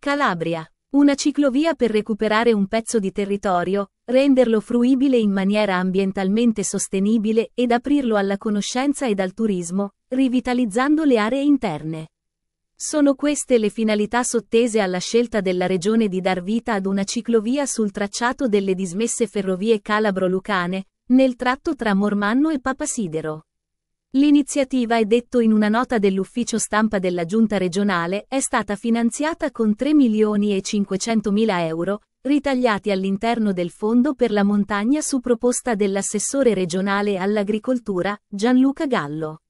Calabria. Una ciclovia per recuperare un pezzo di territorio, renderlo fruibile in maniera ambientalmente sostenibile ed aprirlo alla conoscenza ed al turismo, rivitalizzando le aree interne. Sono queste le finalità sottese alla scelta della regione di dar vita ad una ciclovia sul tracciato delle dismesse ferrovie calabro-lucane, nel tratto tra Mormanno e Papasidero. L'iniziativa, è detto in una nota dell'ufficio stampa della Giunta regionale, è stata finanziata con 3 milioni e 500 mila euro, ritagliati all'interno del Fondo per la montagna su proposta dell'assessore regionale all'agricoltura, Gianluca Gallo.